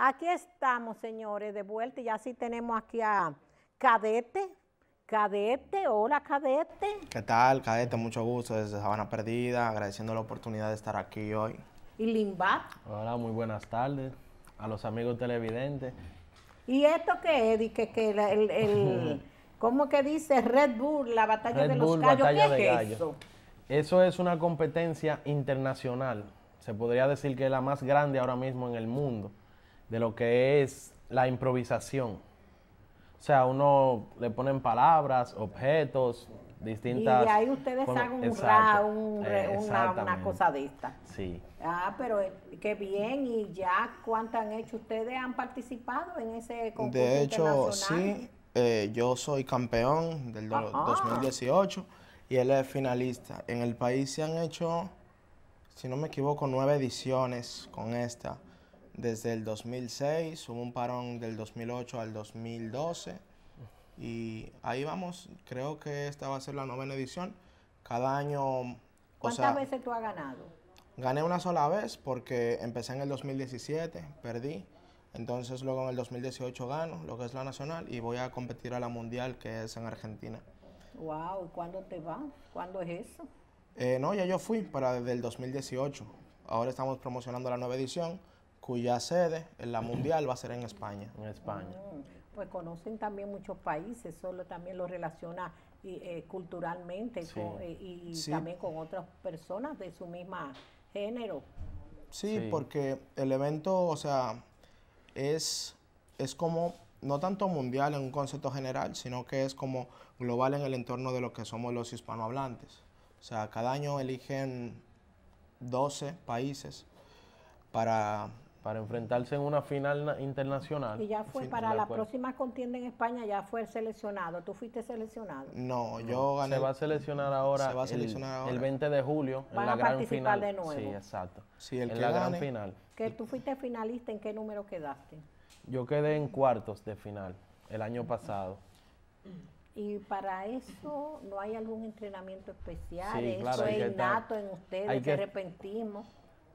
Aquí estamos, señores, de vuelta. Y sí tenemos aquí a Cadete. Cadete, hola Cadete. ¿Qué tal, Cadete? Mucho gusto desde Sabana Perdida, agradeciendo la oportunidad de estar aquí hoy. Y Limbat. Hola, muy buenas tardes a los amigos televidentes. ¿Y esto qué es? Que, que ¿Cómo que dice Red Bull, la batalla de los gallos? es eso? Eso es una competencia internacional. Se podría decir que es la más grande ahora mismo en el mundo de lo que es la improvisación. O sea, uno le ponen palabras, objetos, distintas. Y ahí ustedes hacen un eh, una, cosa de esta. Sí. Ah, pero eh, qué bien. ¿Y ya cuánto han hecho? ¿Ustedes han participado en ese concurso? De hecho, sí. Eh, yo soy campeón del 2018 y él es finalista. En el país se han hecho, si no me equivoco, nueve ediciones con esta desde el 2006, hubo un parón del 2008 al 2012 y ahí vamos, creo que esta va a ser la novena edición. Cada año... ¿Cuántas veces tú has ganado? Gané una sola vez porque empecé en el 2017, perdí, entonces luego en el 2018 gano lo que es la nacional y voy a competir a la mundial que es en Argentina. Wow, ¿cuándo te vas? ¿Cuándo es eso? Eh, no, ya yo fui para desde el 2018. Ahora estamos promocionando la nueva edición cuya sede en la mundial va a ser en España. En España. Mm, pues conocen también muchos países, solo también lo relaciona eh, culturalmente eh, y también con otras personas de su misma género. Sí, porque el evento, o sea, es, es como no tanto mundial en un concepto general, sino que es como global en el entorno de lo que somos los hispanohablantes. O sea, cada año eligen 12 países para para enfrentarse en una final internacional. Y ya fue para la, próxima contienda en España, ya fue seleccionado. ¿Tú fuiste seleccionado? No, yo gané. Se va a seleccionar ahora, el, 20 de julio Van a participar de nuevo. Sí, exacto. Sí, en la gran final. Que tú fuiste finalista, ¿en qué número quedaste? Yo quedé en cuartos de final el año pasado. Y para eso no hay algún entrenamiento especial, sí, eso es innato en ustedes, que, de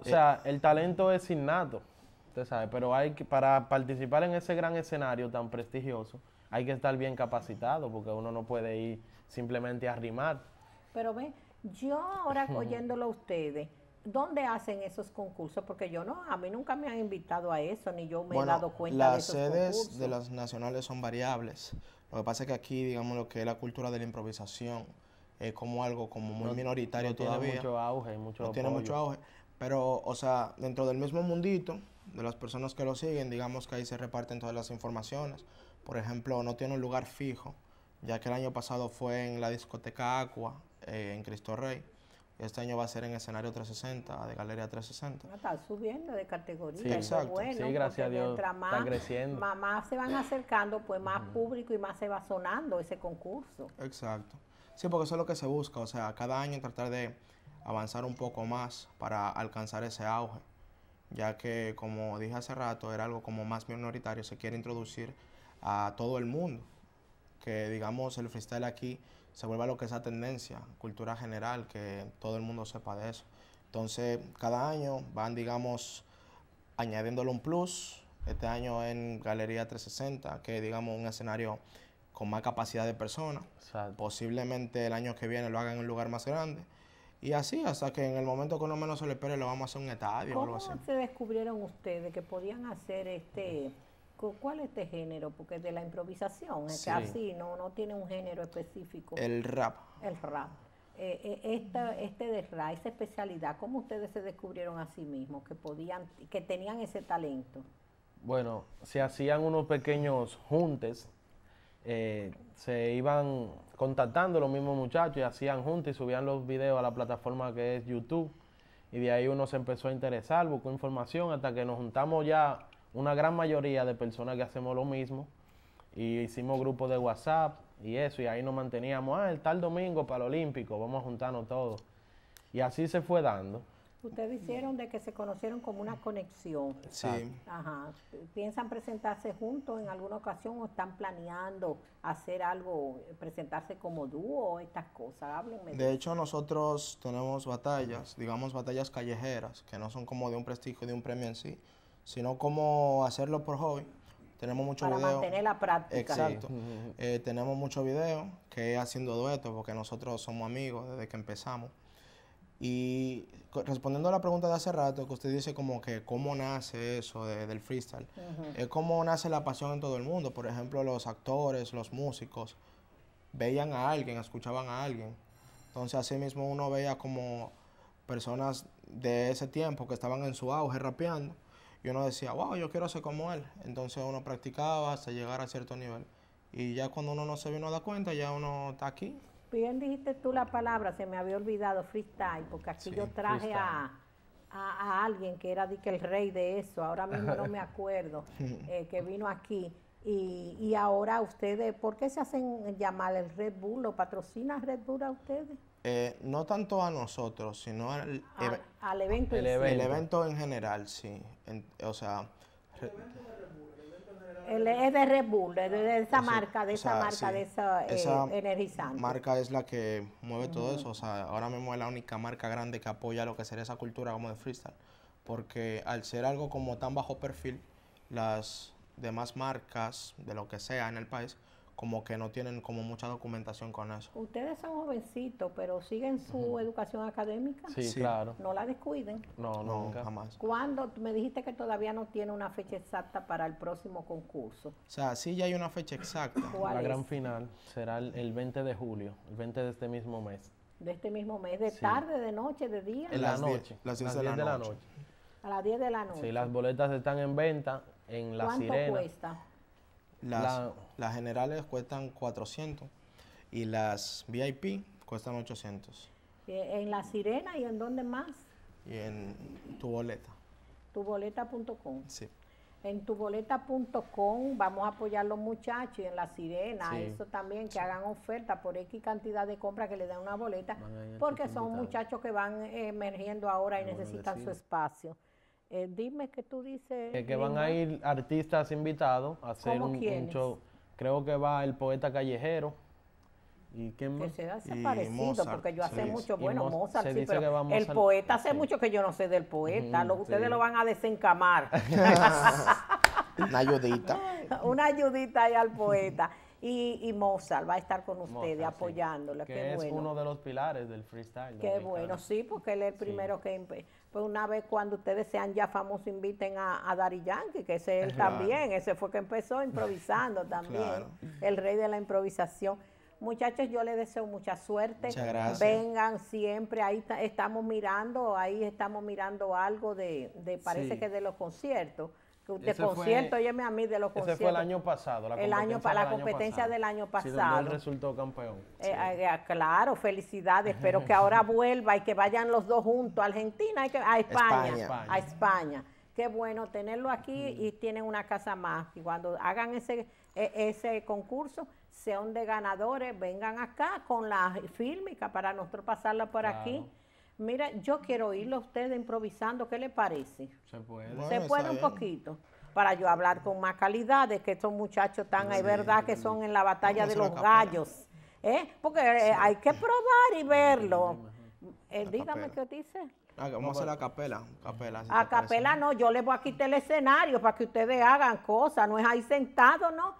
O sea, el talento es innato. Usted sabe, pero hay para participar en ese gran escenario tan prestigioso, hay que estar bien capacitado, porque uno no puede ir simplemente a rimar. Pero ve, yo ahora oyéndolo a ustedes, ¿dónde hacen esos concursos? Porque yo no, a mí nunca me han invitado a eso, ni yo me he dado cuenta de esos Las sedes de las nacionales son variables. Lo que pasa es que aquí, digamos, lo que es la cultura de la improvisación es como algo como muy minoritario todavía. mucho auge, tiene mucho auge. Pero, o sea, dentro del mismo mundito, de las personas que lo siguen, digamos que ahí se reparten todas las informaciones. Por ejemplo, no tiene un lugar fijo, ya que el año pasado fue en la discoteca Aqua, eh, en Cristo Rey. Este año va a ser en escenario 360, de Galería 360. Ah, está subiendo de categoría. Sí, exacto. Bueno, sí, gracias a Dios. Más, Más, se van acercando, pues más público y más se va sonando ese concurso. Exacto. Sí, porque eso es lo que se busca. O sea, cada año tratar de avanzar un poco más para alcanzar ese auge, ya que como dije hace rato era algo como más minoritario, se quiere introducir a todo el mundo, que digamos el freestyle aquí se vuelva lo que es esa tendencia, cultura general, que todo el mundo sepa de eso. Entonces cada año van digamos añadiéndolo un plus, este año en Galería 360, que digamos un escenario con más capacidad de personas, posiblemente el año que viene lo hagan en un lugar más grande y así, hasta que en el momento que uno menos se lo espere, lo vamos a hacer un estadio o algo así. ¿Cómo se descubrieron ustedes que podían hacer este... ¿Cuál es este género? Porque de la improvisación, es casi así, no, no tiene un género específico. El rap. El rap. Eh, eh, esta, este de rap, esa especialidad, ¿cómo ustedes se descubrieron a sí mismos que podían, que tenían ese talento? Bueno, se hacían unos pequeños juntes eh, se iban contactando los mismos muchachos y hacían juntos y subían los videos a la plataforma que es YouTube. Y de ahí uno se empezó a interesar, buscó información, hasta que nos juntamos ya una gran mayoría de personas que hacemos lo mismo. Y hicimos grupos de WhatsApp y eso, y ahí nos manteníamos, ah, el tal domingo para el Olímpico, vamos a juntarnos todos. Y así se fue dando. Ustedes hicieron de que se conocieron como una conexión. Sí. Ajá. ¿Piensan presentarse juntos en alguna ocasión o están planeando hacer algo, presentarse como dúo o estas cosas? Háblenme. De hecho, nosotros tenemos batallas, digamos batallas callejeras, que no son como de un prestigio, de un premio en sí, sino como hacerlo por hobby. Tenemos mucho Para mantener la práctica. Exacto. Eh, tenemos mucho video que haciendo duetos, porque nosotros somos amigos desde que empezamos. Y respondiendo a la pregunta de hace rato, que usted dice como que cómo nace eso del freestyle, es eh, como nace la pasión en todo el mundo. Por ejemplo, los actores, los músicos, veían a alguien, escuchaban a alguien. Entonces, así mismo uno veía como personas de ese tiempo que estaban en su auge rapeando y uno decía, wow, yo quiero ser como él. Entonces uno practicaba hasta llegar a cierto nivel. Y ya cuando uno no se vino a dar cuenta, ya uno está aquí Bien dijiste tú la palabra, se me había olvidado freestyle, porque aquí yo traje a, a, alguien que era que el rey de eso, ahora mismo no me acuerdo, eh, que vino aquí. Y, y, ahora ustedes, ¿por qué se hacen llamar el Red Bull? ¿Lo patrocina Red Bull a ustedes? Eh, no tanto a nosotros, sino al, evento, el, evento. en general, sí. o sea, el, es de Red Bull, de, de ah, esa marca, de esa marca, de esa, eh, energizante. esa, marca es la que mueve todo eso. O sea, ahora mismo es la única marca grande que apoya lo que sería esa cultura como de freestyle. Porque al ser algo como tan bajo perfil, las demás marcas de lo que sea en el país como que no tienen como mucha documentación con eso. Ustedes son jovencitos, pero siguen su educación académica. Sí, claro. No la descuiden. No, no nunca. jamás. ¿Cuándo? Me dijiste que todavía no tiene una fecha exacta para el próximo concurso. O sea, sí ya hay una fecha exacta. ¿Cuál la gran final será el, 20 de julio, el 20 de este mismo mes de este mismo mes, de tarde, de noche, de día. En la noche. Las de, la noche. A las 10 de la noche. Sí, las boletas están en venta en La Sirena. ¿Cuánto cuesta? Las, generales cuestan 400 y las VIP cuestan 800. ¿En la sirena y en dónde más? en tu boleta. Tuboleta.com. Sí. En tuboleta.com vamos a apoyar a los muchachos y en la sirena, eso también, que hagan oferta por X cantidad de compra que le den una boleta, porque son muchachos que van emergiendo ahora y necesitan su espacio. Eh, dime ¿qué tú dices. que van a ir artistas invitados a hacer un, show. Creo que va el poeta callejero. ¿Y Que se hace parecido, porque yo hace mucho, bueno, Mozart, sí, pero el poeta hace mucho que yo no sé del poeta, ustedes lo van a desencamar. Una ayudita. Una ayudita ahí al poeta y, Mozart va a estar con ustedes Mozart, apoyándole. Que es uno de los pilares del freestyle. Qué bueno, sí, porque él es el primero que que... Pues una vez cuando ustedes sean ya famosos, inviten a, a Dari Yankee, que ese él también, ese fue que empezó improvisando también, claro. el rey de la improvisación. Muchachos, yo les deseo mucha suerte. Vengan siempre, ahí estamos mirando, ahí estamos mirando algo de, parece que de los conciertos de concierto, me a mí de los conciertos. Ese fue el año pasado, la competencia. la competencia del año pasado. él resultó campeón. Eh, eh, ah, claro, felicidades. Espero que ahora vuelva y que vayan los dos juntos a Argentina, a España, A España. Qué bueno tenerlo aquí y mm. tienen una casa más. Y cuando hagan ese, e, ese concurso, sean de ganadores, vengan acá con la fílmica para nosotros pasarla por aquí mira, yo quiero oírlo a ustedes improvisando, ¿qué le parece? Se puede. Se puede un poquito para yo hablar con más calidad de que estos muchachos están hay ¿verdad? Que son en la batalla de los gallos. ¿eh? Porque eh, hay que probar y verlo. Eh, dígame qué dice. Ah, vamos a hacer la capela. capela a capela no, yo les voy a quitar el escenario para que ustedes hagan cosas, no es ahí sentado, ¿no?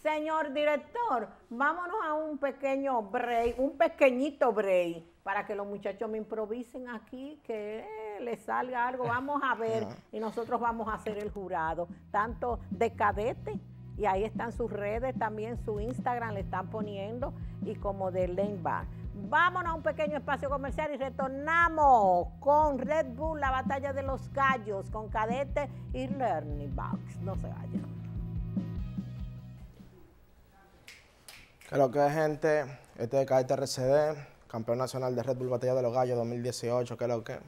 Señor director, vámonos a un pequeño break, un pequeñito break para que los muchachos me improvisen aquí, que eh, les salga algo, vamos a ver, y nosotros vamos a hacer el jurado, tanto de cadete, y ahí están sus redes, también su Instagram le están poniendo, y como de Lane Bar. Vámonos a un pequeño espacio comercial y retornamos con Red Bull, la batalla de los callos con cadete y Learning Box. No se vayan. Creo que gente, este es Cadete RCD, campeón nacional de Red Bull Batalla de los Gallos 2018, ¿qué es lo que.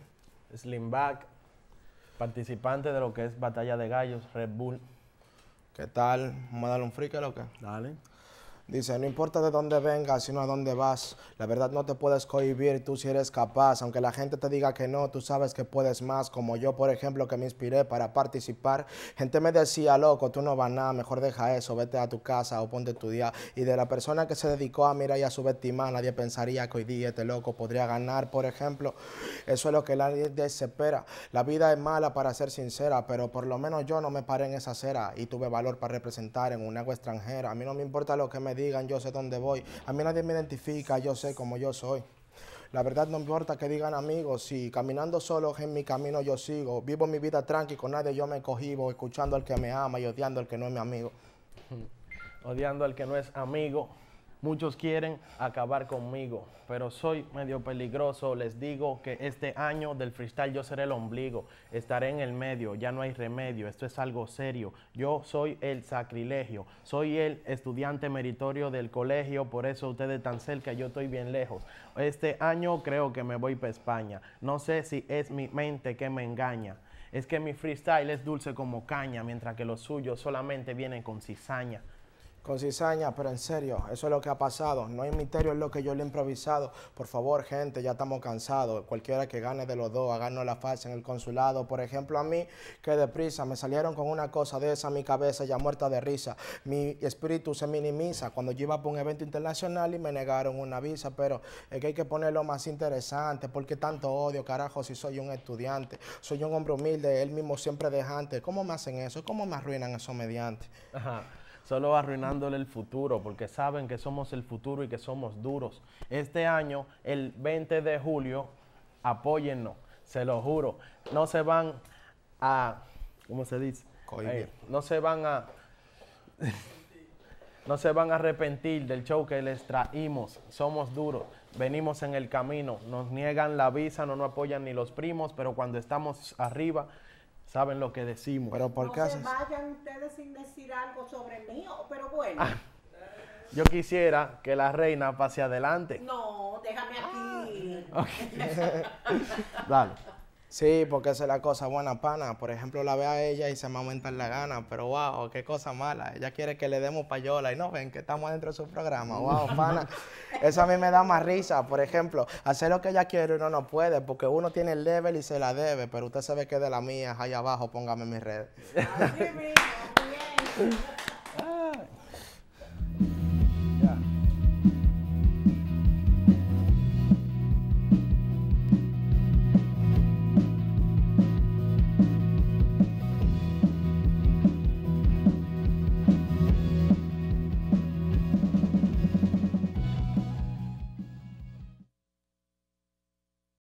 Slimback, participante de lo que es Batalla de Gallos, Red Bull. ¿Qué tal? Vamos a darle un free, qué es lo que. Dale. Dice, no importa de dónde vengas, sino a dónde vas. La verdad no te puedes cohibir, tú si eres capaz. Aunque la gente te diga que no, tú sabes que puedes más. Como yo, por ejemplo, que me inspiré para participar. Gente me decía, loco, tú no vas nada, mejor deja eso, vete a tu casa o ponte tu día, Y de la persona que se dedicó a mirar y a subestimar, nadie pensaría que hoy día este loco podría ganar, por ejemplo. Eso es lo que nadie se espera. La vida es mala, para ser sincera, pero por lo menos yo no me paré en esa acera y tuve valor para representar en un agua extranjera. A mí no me importa lo que me digan, yo sé dónde voy. A mí nadie me identifica, yo sé cómo yo soy. La verdad no importa que digan amigos, si caminando solo en mi camino yo sigo. Vivo mi vida tranqui, con nadie yo me cogibo, escuchando al que me ama y odiando al que no es mi amigo. Odiando al que no es amigo. Muchos quieren acabar conmigo, pero soy medio peligroso. Les digo que este año del freestyle yo seré el ombligo. Estaré en el medio, ya no hay remedio. Esto es algo serio. Yo soy el sacrilegio. Soy el estudiante meritorio del colegio, por eso ustedes tan cerca, yo estoy bien lejos. Este año creo que me voy para España. No sé si es mi mente que me engaña. Es que mi freestyle es dulce como caña, mientras que los suyos solamente vienen con cizaña. Con cizaña, pero en serio, eso es lo que ha pasado. No hay misterio, es lo que yo le he improvisado. Por favor, gente, ya estamos cansados. Cualquiera que gane de los dos, háganos la falsa en el consulado. Por ejemplo, a mí, que deprisa, me salieron con una cosa de esa, mi cabeza ya muerta de risa. Mi espíritu se minimiza cuando yo iba para un evento internacional y me negaron una visa. Pero es que hay que ponerlo más interesante, porque tanto odio, carajo, si soy un estudiante. Soy un hombre humilde, él mismo siempre dejante. ¿Cómo me hacen eso? ¿Cómo me arruinan eso mediante? Ajá solo arruinándole el futuro, porque saben que somos el futuro y que somos duros. Este año, el 20 de julio, apóyennos, se lo juro. No se van a, ¿cómo se dice? Eh, no se van a... no se van a arrepentir del show que les traímos. Somos duros, venimos en el camino. Nos niegan la visa, no nos apoyan ni los primos, pero cuando estamos arriba, saben lo que decimos. Pero por no vayan ustedes sin decir algo sobre mí, pero bueno. Ah, yo quisiera que la reina pase adelante. No, déjame aquí. Dale. Sí, porque esa es la cosa buena, pana. Por ejemplo, la ve a ella y se me aumentan la gana, pero wow, qué cosa mala. Ella quiere que le demos payola y no ven que estamos dentro de su programa. Wow, pana. Eso a mí me da más risa. Por ejemplo, hacer lo que ella quiere uno no puede porque uno tiene el level y se la debe, pero usted sabe que de la mía, allá abajo, póngame mis redes.